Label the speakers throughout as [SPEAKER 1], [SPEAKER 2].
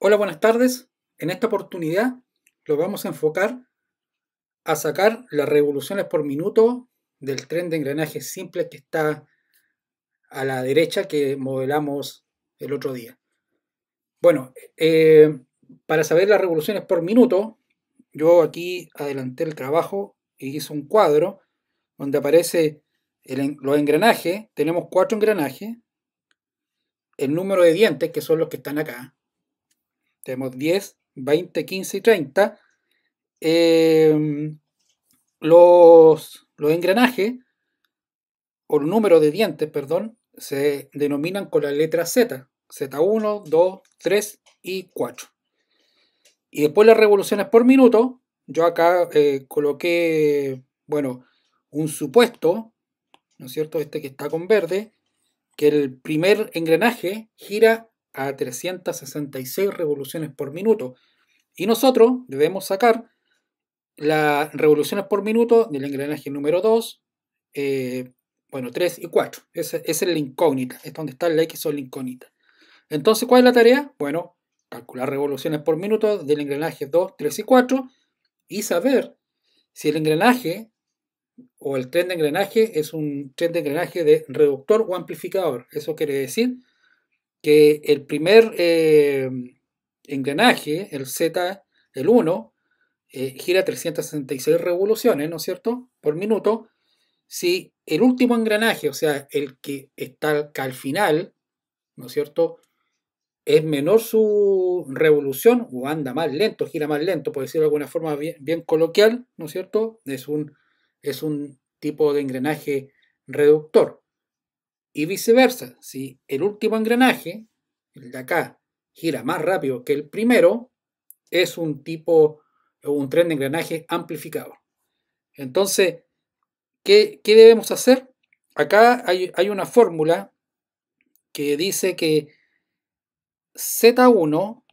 [SPEAKER 1] Hola, buenas tardes. En esta oportunidad lo vamos a enfocar a sacar las revoluciones por minuto del tren de engranaje simple que está a la derecha que modelamos el otro día. Bueno, eh, para saber las revoluciones por minuto, yo aquí adelanté el trabajo y hice un cuadro donde aparece los engranajes. Tenemos cuatro engranajes, el número de dientes, que son los que están acá, tenemos 10, 20, 15 y 30. Em, los, los engranajes, o el número de dientes, perdón, se denominan con la letra Z. Z1, 2, 3 y 4. Y después las revoluciones por minuto, yo acá eh, coloqué, bueno, un supuesto, ¿no es cierto? Este que está con verde, que el primer engranaje gira a 366 revoluciones por minuto. Y nosotros debemos sacar las revoluciones por minuto del engranaje número 2, eh, bueno, 3 y 4. Esa, es la incógnita, es donde está la X o la incógnita. Entonces, ¿cuál es la tarea? Bueno, calcular revoluciones por minuto del engranaje 2, 3 y 4 y saber si el engranaje o el tren de engranaje es un tren de engranaje de reductor o amplificador. Eso quiere decir que el primer eh, engranaje, el Z, el 1, eh, gira 366 revoluciones, ¿no es cierto?, por minuto. Si el último engranaje, o sea, el que está al final, ¿no es cierto?, es menor su revolución o anda más lento, gira más lento, por decirlo de alguna forma bien, coloquial, ¿no es cierto? Es un, es un tipo de engranaje reductor. Y viceversa, si el último engranaje, el de acá, gira más rápido que el primero, es un tipo o un tren de engranaje amplificado. Entonces, ¿qué, debemos hacer? Acá hay, hay una fórmula que dice que Z1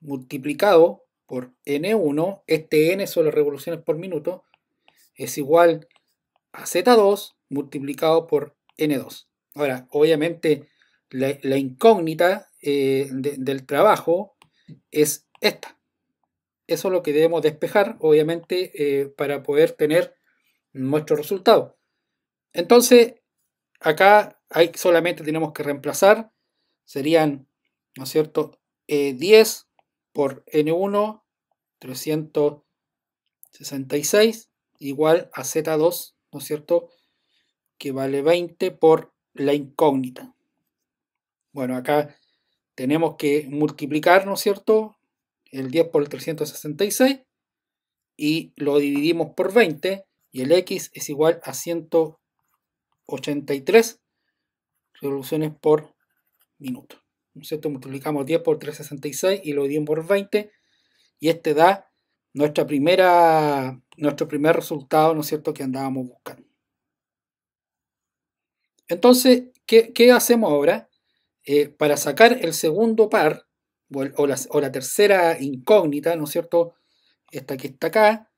[SPEAKER 1] multiplicado por N1, este N son las revoluciones por minuto, es igual a Z2 multiplicado por 2 Ahora, obviamente, la, incógnita eh, del trabajo es esta. Eso es lo que debemos despejar, obviamente, eh, para poder tener nuestro resultado. Entonces, acá hay, solamente tenemos que reemplazar. Serían, ¿no es cierto?, 10 eh, por N1, 366, igual a Z2, ¿no es cierto?, que vale 20 por la incógnita. Bueno, acá tenemos que multiplicar, ¿no es cierto? El 10 por el 366 y lo dividimos por 20 y el x es igual a 183 revoluciones por minuto. ¿No es cierto? Multiplicamos 10 por 366 y lo dividimos por 20 y este da nuestra primera, nuestro primer resultado, ¿no es cierto?, que andábamos buscando. Entonces, ¿qué, hacemos ahora? Eh, para sacar el segundo par o, la, tercera incógnita, ¿no es cierto? Esta que está acá,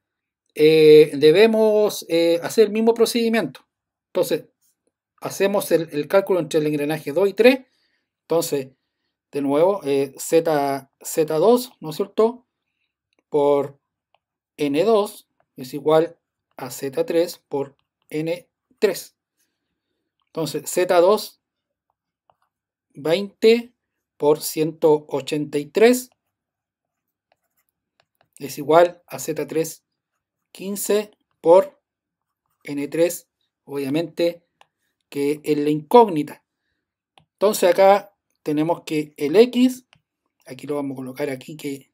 [SPEAKER 1] eh, debemos eh, hacer el mismo procedimiento. Entonces, hacemos el, cálculo entre el engranaje 2 y 3. Entonces, de nuevo, Z, Z2, ¿no es cierto? Por N2 es igual a Z3 por N3. Entonces, Z2, 20 por 183 es igual a Z3, 15 por N3, obviamente que es la incógnita. Entonces acá tenemos que el X, aquí lo vamos a colocar aquí, que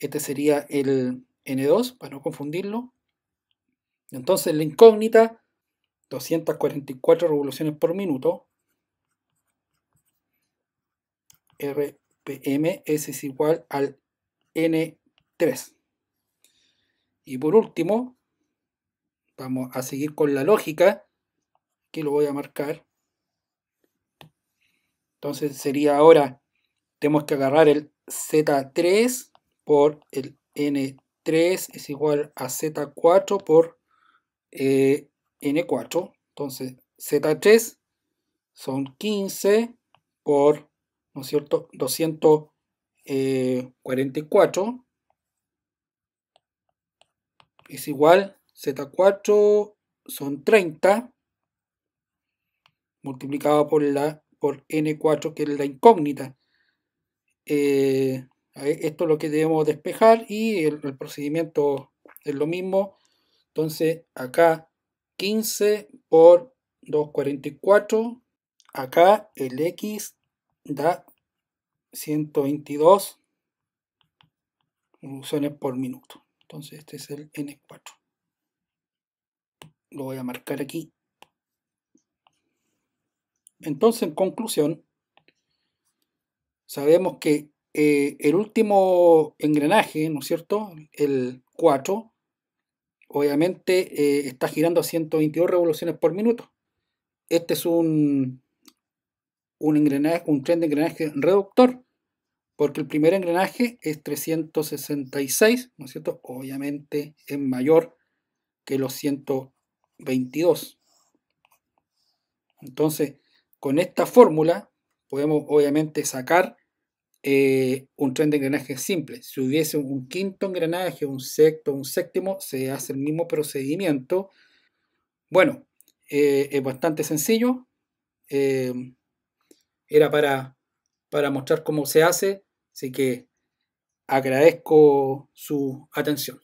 [SPEAKER 1] este sería el N2, para no confundirlo. Entonces la incógnita 244 revoluciones por minuto. RPM es igual al N3. Y por último, vamos a seguir con la lógica. Aquí lo voy a marcar. Entonces sería ahora, tenemos que agarrar el Z3 por el N3 es igual a Z4 por eh, N4. Entonces, Z3 son 15 por, ¿no es cierto?, 244 es igual, Z4 son 30 multiplicado por, la, por N4, que es la incógnita. Eh, esto es lo que debemos despejar y el, el procedimiento es lo mismo. Entonces, acá 15 por 244. Acá el X da 122 revoluciones por minuto. Entonces este es el N4. Lo voy a marcar aquí. Entonces, en conclusión, sabemos que eh, el último engranaje, ¿no es cierto? El 4, obviamente eh, está girando a 122 revoluciones por minuto. Este es un, un, un tren de engranaje reductor, porque el primer engranaje es 366, ¿no es cierto? Obviamente es mayor que los 122. Entonces, con esta fórmula podemos obviamente sacar eh, un tren de engranaje simple. Si hubiese un quinto engranaje, un sexto, un séptimo, se hace el mismo procedimiento. Bueno, eh, es bastante sencillo. Eh, era para, para mostrar cómo se hace, así que agradezco su atención.